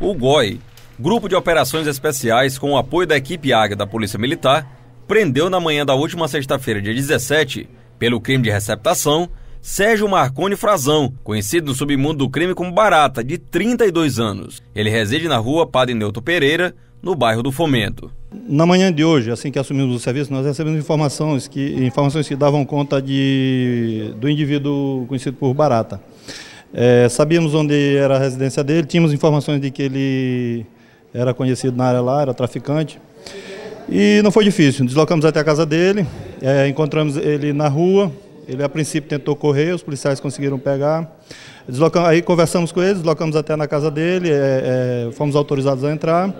o GOI, Grupo de Operações Especiais com o apoio da equipe Águia da Polícia Militar, prendeu na manhã da última sexta-feira, dia 17, pelo crime de receptação, Sérgio Marconi Frazão, conhecido no submundo do crime como Barata, de 32 anos. Ele reside na rua Padre Neuto Pereira, no bairro do Fomento. Na manhã de hoje, assim que assumimos o serviço, nós recebemos informações que, informações que davam conta de, do indivíduo conhecido por Barata. É, sabíamos onde era a residência dele, tínhamos informações de que ele era conhecido na área lá, era traficante. E não foi difícil, deslocamos até a casa dele, é, encontramos ele na rua, ele a princípio tentou correr, os policiais conseguiram pegar. Deslocamos, aí conversamos com ele, deslocamos até na casa dele, é, é, fomos autorizados a entrar.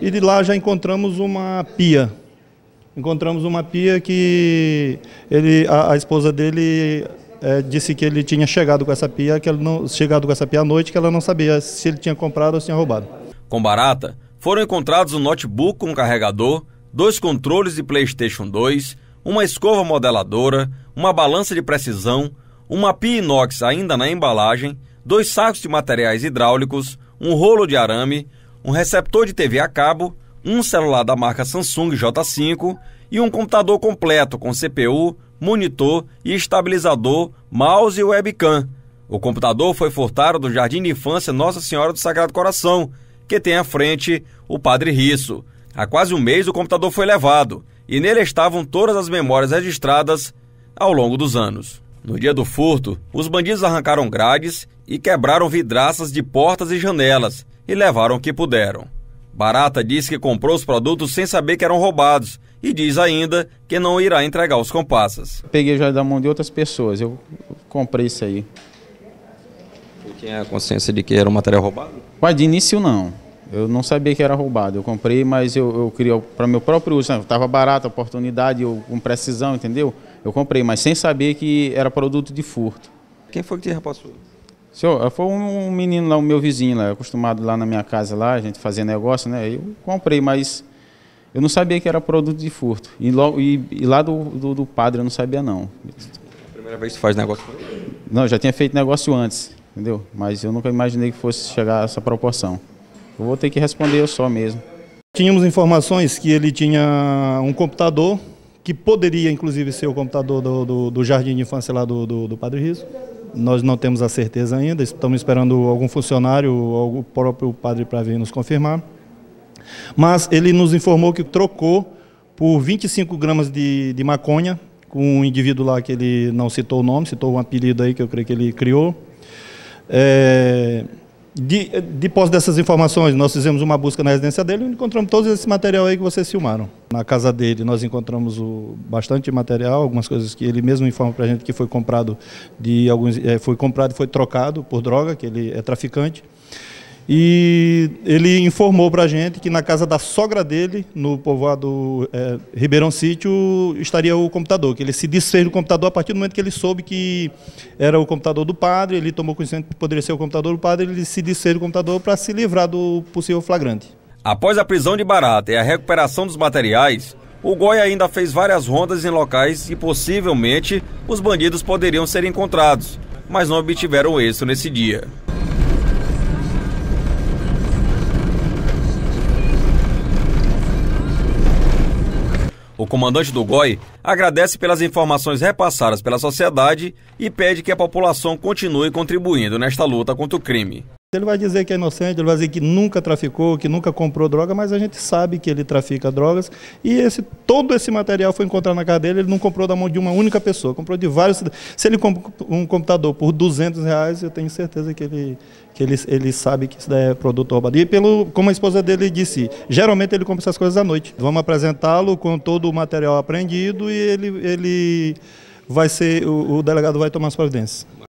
E de lá já encontramos uma pia. Encontramos uma pia que ele, a, a esposa dele é, disse que ele tinha chegado com essa pia, que ele não chegado com essa pia à noite, que ela não sabia se ele tinha comprado ou se tinha roubado. Com barata, foram encontrados um notebook com um carregador, dois controles de PlayStation 2, uma escova modeladora, uma balança de precisão, uma pia inox ainda na embalagem, dois sacos de materiais hidráulicos, um rolo de arame, um receptor de TV a cabo, um celular da marca Samsung J5 e um computador completo com CPU, monitor e estabilizador, mouse e webcam. O computador foi furtado do Jardim de Infância Nossa Senhora do Sagrado Coração, que tem à frente o Padre Risso. Há quase um mês o computador foi levado e nele estavam todas as memórias registradas ao longo dos anos. No dia do furto, os bandidos arrancaram grades e quebraram vidraças de portas e janelas e levaram o que puderam. Barata diz que comprou os produtos sem saber que eram roubados e diz ainda que não irá entregar os compassas. Peguei já da mão de outras pessoas, eu comprei isso aí. Você tinha consciência de que era um material roubado? Mas de início não. Eu não sabia que era roubado. Eu comprei, mas eu, eu queria para meu próprio uso. Estava né? barato, oportunidade, eu, com precisão, entendeu? Eu comprei, mas sem saber que era produto de furto. Quem foi que te repassou? Senhor, foi um menino lá, o meu vizinho lá, acostumado lá na minha casa lá, a gente fazia negócio, né? Eu comprei, mas eu não sabia que era produto de furto. E, logo, e, e lá do, do, do, padre eu não sabia, não. Primeira vez que você faz negócio com ele? Não, eu já tinha feito negócio antes, entendeu? Mas eu nunca imaginei que fosse chegar a essa proporção. Eu vou ter que responder eu só mesmo. Tínhamos informações que ele tinha um computador, que poderia inclusive ser o computador do, do, do jardim de infância lá do, do Padre Riso nós não temos a certeza ainda, estamos esperando algum funcionário ou o próprio padre para vir nos confirmar. Mas ele nos informou que trocou por 25 gramas de, de maconha, com um indivíduo lá que ele não citou o nome, citou um apelido aí que eu creio que ele criou. É, de, depois dessas informações, nós fizemos uma busca na residência dele e encontramos todo esse material aí que vocês filmaram. Na casa dele, nós encontramos o, bastante material, algumas coisas que ele mesmo informa para a gente que foi comprado de alguns, é, foi comprado e foi trocado por droga, que ele é traficante. E ele informou para a gente que na casa da sogra dele, no povoado é, Ribeirão Sítio, estaria o computador. Que ele se desfez do computador a partir do momento que ele soube que era o computador do padre, ele tomou conhecimento que poderia ser o computador do padre, ele se desfez do computador para se livrar do possível flagrante. Após a prisão de Barata e a recuperação dos materiais, o Goi ainda fez várias rondas em locais e possivelmente os bandidos poderiam ser encontrados, mas não obtiveram êxito nesse dia. O comandante do GOI agradece pelas informações repassadas pela sociedade e pede que a população continue contribuindo nesta luta contra o crime. Ele vai dizer que é inocente, ele vai dizer que nunca traficou, que nunca comprou droga, mas a gente sabe que ele trafica drogas. E esse, todo esse material foi encontrado na casa dele, ele não comprou da mão de uma única pessoa, comprou de vários. Se ele compra um computador por 200 reais, eu tenho certeza que ele, que ele, ele sabe que isso daí é produto roubado. E pelo, como a esposa dele disse, geralmente ele compra essas coisas à noite. Vamos apresentá-lo com todo o material apreendido e ele, ele vai ser, o, o delegado vai tomar as providências.